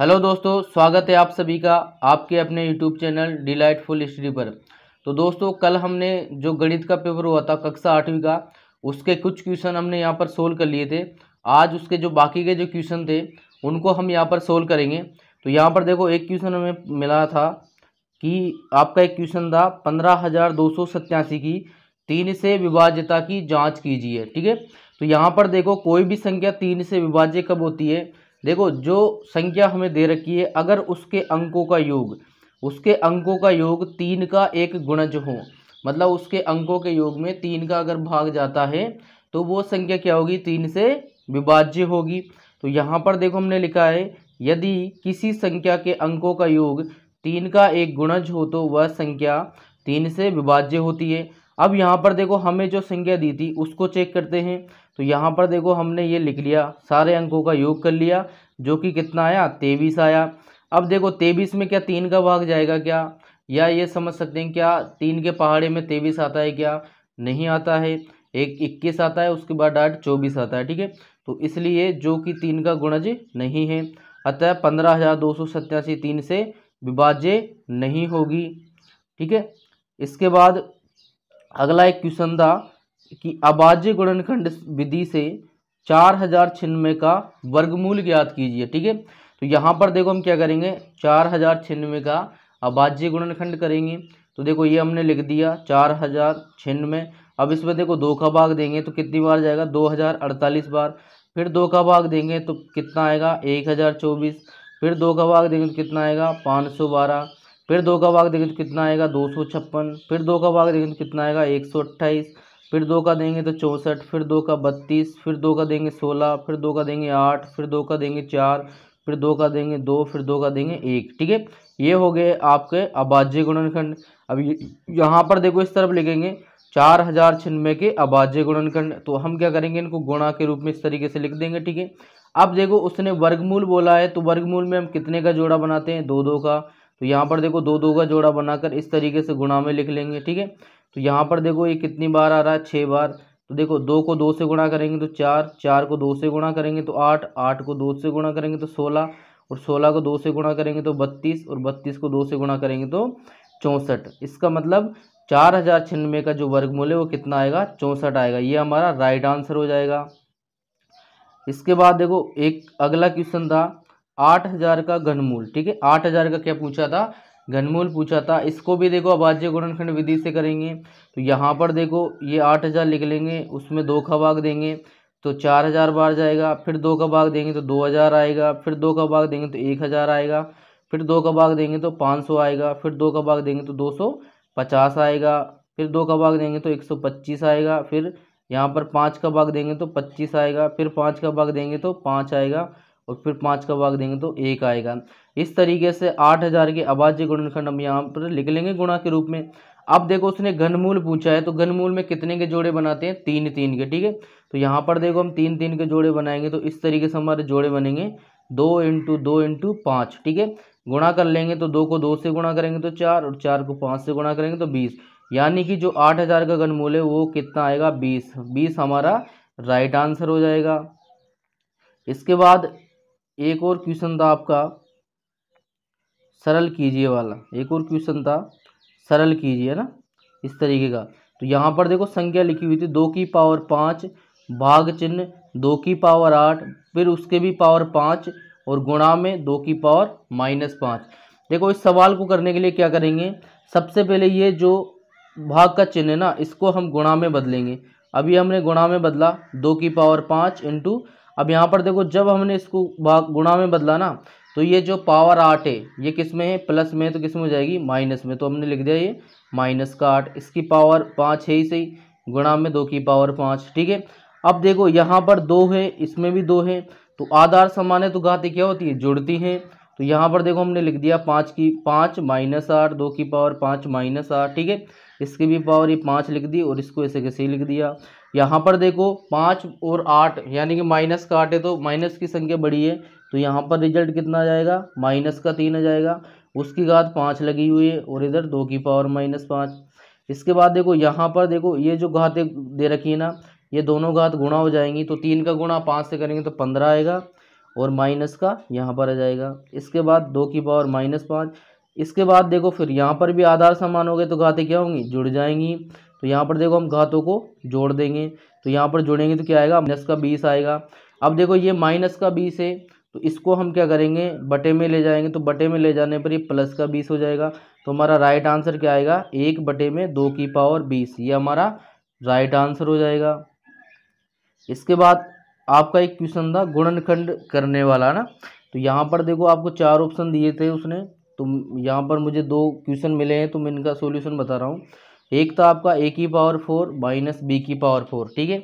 hello दोस्तों स्वागत है आप सभी का आपके अपने यूट्यूब चैनल डिलाइटफुल हिस्ट्री पर तो दोस्तों कल हमने जो गणित का पेपर हुआ था कक्षा आठवीं का उसके कुछ क्वेश्चन हमने यहाँ पर सोल्व कर लिए थे आज उसके जो बाकी के जो क्वेश्चन थे उनको हम यहाँ पर सोल्व करेंगे तो यहाँ पर देखो एक क्वेश्चन हमें मिला था कि आपका एक क्वेश्चन था पंद्रह हज़ार दो सौ की तीन से विभाज्यता की जाँच कीजिए ठीक है तो यहाँ पर देखो कोई भी संख्या तीन से विभाज्य कब होती है देखो जो संख्या हमें दे रखी है अगर उसके अंकों का योग उसके अंकों का योग तीन का एक गुणज हो मतलब उसके अंकों के योग में तीन का अगर भाग जाता है तो वो संख्या क्या होगी तीन से विभाज्य होगी तो यहाँ पर देखो हमने लिखा है यदि किसी संख्या के अंकों का योग तीन का एक गुणज हो तो वह संख्या तीन से विभाज्य होती है अब यहाँ पर देखो हमें जो संख्या दी थी उसको चेक करते हैं तो यहाँ पर देखो हमने ये लिख लिया सारे अंकों का योग कर लिया जो कि कितना आया तेईस आया अब देखो तेईस में क्या तीन का भाग जाएगा क्या या ये समझ सकते हैं क्या तीन के पहाड़े में तेईस आता है क्या नहीं आता है एक इक्कीस आता है उसके बाद आठ चौबीस आता है ठीक है तो इसलिए जो कि तीन का गुणज नहीं है अतः पंद्रह हज़ार दो सौ सत्तासी तीन से विभाज्य नहीं होगी ठीक है इसके बाद अगला एक क्वेश्चन था कि अबाज्य गुणनखंड विधि से चार हजार छिन्नवे का वर्गमूल ज्ञात कीजिए ठीक है तो यहाँ पर देखो हम क्या करेंगे चार हजार छिन्नवे का अभाज्य गुणनखंड करेंगे तो देखो ये हमने लिख दिया चार हजार छिन्नवे अब इसमें देखो दो का भाग देंगे तो कितनी बार जाएगा दो हजार अड़तालीस बार फिर दो का भाग देंगे तो कितना आएगा एक हजार चौबीस फिर दो का भाग देंगे तो कितना आएगा पाँच सौ बारह फिर दो का भाग देंगे तो कितना आएगा दो सौ छप्पन फिर दो का भाग देंगे तो कितना आएगा एक सौ अट्ठाईस फिर दो का देंगे तो चौंसठ फिर दो का बत्तीस फिर दो का देंगे सोलह फिर दो का देंगे आठ फिर दो का देंगे चार फिर दो का देंगे दो फिर दो का देंगे एक ठीक है ये हो गए आपके अबाज्य गुणनखंड अब यहाँ पर देखो इस तरफ लिखेंगे चार हजार छिन्नवे के अबाज्य गुणनखंड तो हम क्या करेंगे इनको गुणा के रूप में इस तरीके से लिख देंगे ठीक है अब देखो उसने वर्गमूल बोला है तो वर्गमूल में हम कितने का जोड़ा बनाते हैं दो दो का तो यहाँ पर देखो दो दो का जोड़ा बनाकर इस तरीके से गुणा में लिख लेंगे ठीक है तो यहाँ पर देखो ये कितनी बार आ रहा है छः बार तो देखो दो को दो से गुणा करेंगे तो चार चार को दो से गुणा करेंगे तो आठ आठ को दो से गुणा करेंगे तो सोलह और सोलह को दो से गुणा करेंगे तो बत्तीस और बत्तीस को दो से गुणा करेंगे तो चौंसठ इसका मतलब चार हज़ार छियानवे का जो वर्गमूल है वो कितना आएगा चौंसठ आएगा ये हमारा राइट आंसर हो जाएगा इसके बाद देखो एक अगला क्वेश्चन था आठ हज़ार का घनमूल ठीक है आठ हज़ार का क्या पूछा था घनमूल पूछा था इसको भी देखो अभाज्य गुणनखंड विधि से करेंगे तो यहाँ पर देखो ये आठ हज़ार लिख लेंगे उसमें दो का भाग देंगे तो चार हज़ार बार जाएगा फिर दो का भाग देंगे तो दो हज़ार आएगा फिर दो का भाग देंगे तो एक हज़ार आएगा फिर दो का भाग देंगे तो पाँच सौ आएगा फिर दो का भाग देंगे तो दो सौ पचास आएगा फिर दो का भाग देंगे तो एक सौ पच्चीस आएगा फिर यहाँ पर पाँच का भाग देंगे तो पच्चीस आएगा फिर पाँच का भाग देंगे तो पाँच आएगा और फिर पाँच का भाग देंगे तो एक आएगा इस तरीके से आठ हज़ार के अभाज्य गुणनखंड हम यहाँ पर लिख लेंगे गुणा के रूप में अब देखो उसने घनमूल पूछा है तो घनमूल में कितने के जोड़े बनाते हैं तीन तीन के ठीक है तो यहाँ पर देखो हम तीन तीन के जोड़े बनाएंगे तो इस तरीके से हमारे जोड़े बनेंगे दो इंटू दो इंटू पाँच ठीक है गुणा कर लेंगे तो दो को दो से गुणा करेंगे तो चार और चार को पाँच से गुणा करेंगे तो बीस यानी कि जो आठ हज़ार का घनमूल है वो कितना आएगा बीस बीस हमारा राइट आंसर हो जाएगा इसके बाद एक और क्वेश्चन था आपका सरल कीजिए वाला एक और क्वेश्चन था सरल कीजिए ना इस तरीके का तो यहाँ पर देखो संख्या लिखी हुई थी दो की पावर पाँच भाग चिन्ह दो की पावर आठ फिर उसके भी पावर पाँच और गुणा में दो की पावर माइनस पाँच देखो इस सवाल को करने के लिए क्या करेंगे सबसे पहले ये जो भाग का चिन्ह है ना इसको हम गुणा में बदलेंगे अभी हमने गुणा में बदला दो की पावर पाँच इंटू अब यहाँ पर देखो जब हमने इसको भाग गुणा में बदला ना तो ये जो पावर आठ है ये किस में है प्लस में है तो किस में हो जाएगी माइनस में तो हमने लिख दिया ये माइनस का आठ इसकी पावर पाँच है ही सही गुणा में दो की पावर पाँच ठीक है अब देखो यहाँ पर दो है इसमें भी दो है तो आधार समान है तो घाते क्या होती है जुड़ती हैं तो यहाँ पर देखो हमने लिख दिया पाँच की पाँच माइनस आठ दो की पावर पाँच माइनस आठ ठीक है इसकी भी पावर ये पाँच लिख दी और इसको ऐसे कैसे लिख दिया यहाँ पर देखो पाँच और आठ यानी कि माइनस का आठ है तो माइनस की संख्या बड़ी है तो यहाँ पर रिजल्ट कितना आ जाएगा माइनस का तीन आ जाएगा उसकी घात पाँच लगी हुई है और इधर दो की पावर माइनस पाँच इसके बाद देखो यहाँ पर देखो ये जो घातें दे रखी है ना ये दोनों घात गुणा हो जाएंगी तो तीन का गुणा पाँच से करेंगे तो पंद्रह आएगा और माइनस का यहाँ पर आ जाएगा इसके बाद दो की पावर माइनस पाँच इसके बाद देखो फिर यहाँ पर भी आधार समान हो गए तो घाते क्या होंगी जुड़ जाएंगी तो यहाँ पर देखो हम घातों को जोड़ देंगे तो यहाँ पर जुड़ेंगे तो क्या आएगा माइनस का बीस आएगा अब देखो ये माइनस का बीस है तो इसको हम क्या करेंगे बटे में ले जाएंगे तो बटे में ले जाने पर ये प्लस का बीस हो जाएगा तो हमारा राइट आंसर क्या आएगा एक बटे में दो की पावर बीस ये हमारा राइट आंसर हो जाएगा इसके बाद आपका एक क्वेश्चन था गुणनखंड करने वाला ना तो यहाँ पर देखो आपको चार ऑप्शन दिए थे उसने तो यहाँ पर मुझे दो क्वेश्चन मिले हैं तो मैं इनका सोल्यूशन बता रहा हूँ एक था तो आपका ए की पावर फोर माइनस बी की पावर फोर ठीक है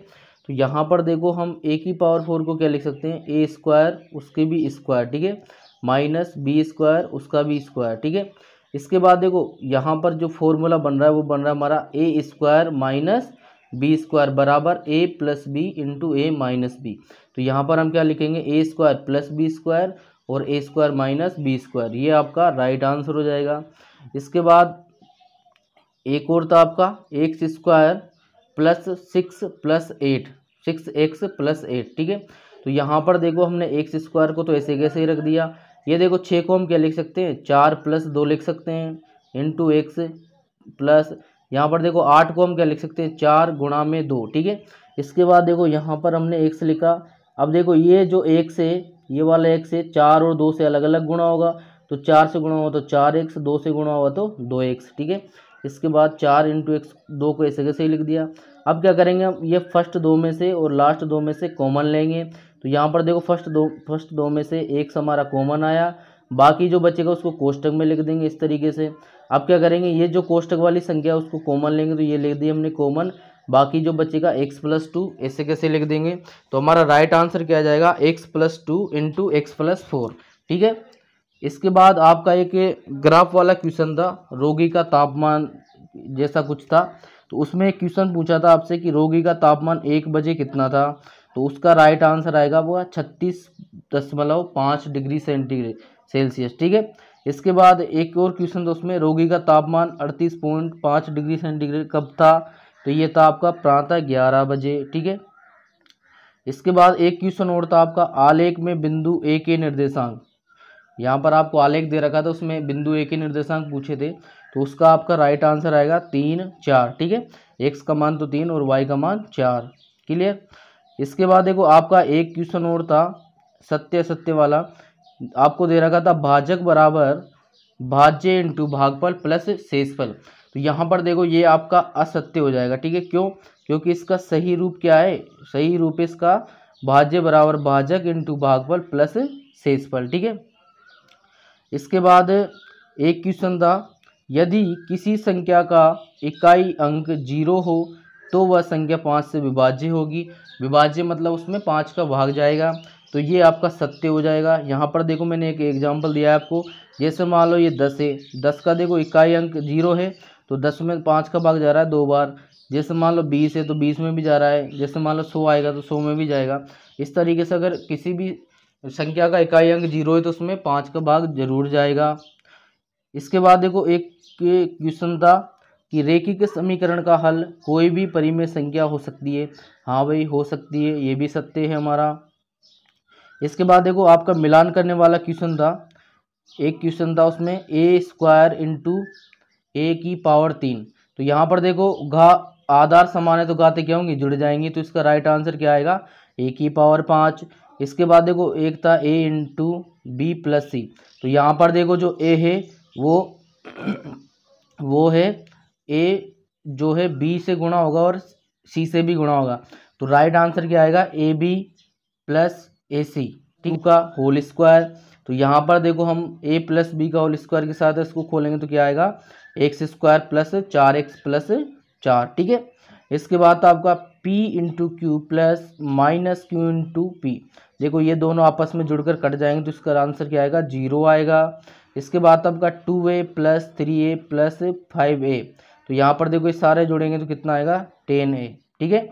तो यहाँ पर देखो हम ए की पावर फोर को क्या लिख सकते हैं ए स्क्वायर उसके भी स्क्वायर ठीक है माइनस बी स्क्वायर उसका भी स्क्वायर ठीक है इसके बाद देखो यहाँ पर जो फॉर्मूला बन रहा है वो बन रहा है हमारा A square minus B square बराबर A plus B into A minus B तो यहाँ पर हम क्या लिखेंगे A square plus B square और A square minus B square ये आपका राइट आंसर हो जाएगा इसके बाद एक और था आपका X square plus six plus eight six X plus eight ठीक है तो यहाँ पर देखो हमने एक्स स्क्वायर को तो ऐसे कैसे ही रख दिया ये देखो छः को हम क्या लिख सकते हैं चार प्लस दो लिख सकते हैं इंटू एक्स प्लस यहाँ पर देखो आठ को हम क्या लिख सकते हैं चार गुणा में दो ठीक है इसके बाद देखो यहाँ पर हमने एक्स लिखा अब देखो ये जो एक्स है ये वाला एक से चार और दो से अलग अलग गुणा होगा तो चार से गुणा हुआ तो चार एक्स दो से गुणा हुआ तो दो एक्स ठीक है इसके बाद चार इंटू एक्स दो को ऐसे कैसे लिख दिया अब क्या करेंगे हम ये फर्स्ट दो में से और लास्ट दो में से कॉमन लेंगे तो यहाँ पर देखो फर्स्ट दो फर्स्ट दो में से एक हमारा कॉमन आया बाकी जो बचेगा उसको कोष्टक में लिख देंगे इस तरीके से अब क्या करेंगे ये जो कोष्टक वाली संख्या है उसको कॉमन लेंगे तो ये लिख दिए हमने कॉमन बाकी जो बचेगा एक्स प्लस टू ऐसे कैसे लिख देंगे तो हमारा राइट आंसर क्या जाएगा X plus two into X plus four ठीक है इसके बाद आपका एक ग्राफ वाला क्वेश्चन था रोगी का तापमान जैसा कुछ था तो उसमें एक क्वेश्चन पूछा था आपसे कि रोगी का तापमान एक बजे कितना था तो उसका राइट आंसर आएगा वो छत्तीस दशमलव पाँच डिग्री सेंटीग्रेड सेल्सियस ठीक है इसके बाद एक और क्वेश्चन था उसमें रोगी का तापमान अड़तीस पॉइंट पाँच डिग्री सेंटीग्रेड कब था तो ये था आपका प्रातः ग्यारह बजे ठीक है इसके बाद एक क्वेश्चन और था आपका आलेख में बिंदु ए के निर्देशांक यहाँ पर आपको आलेख दे रखा था उसमें बिंदु ए के निर्देशांक पूछे थे तो उसका आपका राइट आंसर आएगा तीन चार ठीक है एक्स का मान तो तीन और वाई का मान चार क्लियर इसके बाद देखो आपका एक क्वेश्चन और था सत्य सत्य वाला आपको दे रखा था भाजक बराबर भाज्य इंटू भागफल प्लस शेषफल तो यहाँ पर देखो ये आपका असत्य हो जाएगा ठीक है क्यों क्योंकि इसका सही रूप क्या है सही रूप इसका भाज्य बराबर भाजक इंटू भागफल प्लस शेषफल ठीक है इसके बाद एक क्वेश्चन था यदि किसी संख्या का इकाई अंक जीरो हो तो वह संख्या पाँच से विभाज्य होगी विभाज्य मतलब उसमें पाँच का भाग जाएगा तो ये आपका सत्य हो जाएगा यहाँ पर देखो मैंने एक एग्जाम्पल दिया है आपको जैसे मान लो ये दस है दस का देखो इकाई अंक जीरो है तो दस में पाँच का भाग जा रहा है दो बार जैसे मान लो बीस है तो बीस में भी जा रहा है जैसे मान लो सौ आएगा तो सौ में भी जाएगा इस तरीके से अगर किसी भी संख्या का इकाई अंक जीरो है तो उसमें पाँच का भाग जरूर जाएगा इसके बाद देखो एक क्वेश्चन था कि रेखी के समीकरण का हल कोई भी परिमेय संख्या हो सकती है हाँ भाई हो सकती है ये भी सत्य है हमारा इसके बाद देखो आपका मिलान करने वाला क्वेश्चन था एक क्वेश्चन था उसमें ए स्क्वायर इंटू ए की पावर तीन तो यहाँ पर देखो घा आधार समान है तो घाते क्या होंगी जुड़ जाएंगी तो इसका राइट आंसर क्या आएगा ए की पावर पाँच इसके बाद देखो एक था A into B plus C तो यहाँ पर देखो जो ए है वो वो है ए जो है बी से गुणा होगा और सी से भी गुणा होगा तो राइट आंसर क्या आएगा ए बी प्लस ए सी ठीक का होल स्क्वायर तो यहाँ पर देखो हम ए प्लस बी का होल स्क्वायर के साथ इसको खोलेंगे तो क्या आएगा एक्स स्क्वायर प्लस चार एक्स प्लस चार ठीक है इसके बाद तो आपका P into Q plus minus Q into P देखो ये दोनों आपस में जुड़कर कट जाएंगे तो इसका आंसर क्या आएगा जीरो आएगा इसके बाद तो आपका two A plus three A plus five A तो यहाँ पर देखो ये सारे जुड़ेंगे तो कितना आएगा टेन ए ठीक है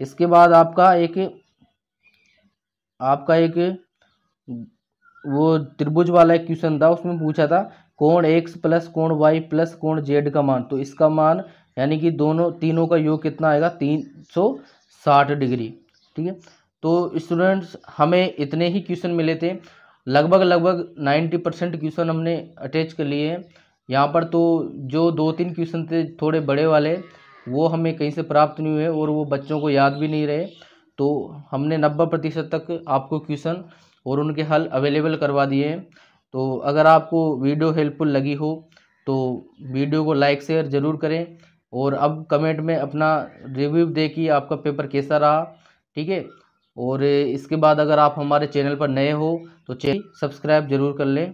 इसके बाद आपका एक आपका एक वो त्रिभुज वाला एक क्वेश्चन था उसमें पूछा था कोण एक्स प्लस कोण वाई प्लस कोण जेड का मान तो इसका मान यानी कि दोनों तीनों का योग कितना आएगा तीन सौ साठ डिग्री ठीक है तो स्टूडेंट्स हमें इतने ही क्वेश्चन मिले थे लगभग लगभग नाइन्टी परसेंट क्वेश्चन हमने अटैच कर लिए हैं यहाँ पर तो जो दो तीन क्वेश्चन थे थोड़े बड़े वाले वो हमें कहीं से प्राप्त नहीं हुए और वो बच्चों को याद भी नहीं रहे तो हमने नब्बे प्रतिशत तक आपको क्वेश्चन और उनके हल अवेलेबल करवा दिए हैं तो अगर आपको वीडियो हेल्पफुल लगी हो तो वीडियो को लाइक शेयर ज़रूर करें और अब कमेंट में अपना रिव्यू दे कि आपका पेपर कैसा रहा ठीक है और इसके बाद अगर आप हमारे चैनल पर नए हो तो चैनल सब्सक्राइब ज़रूर कर लें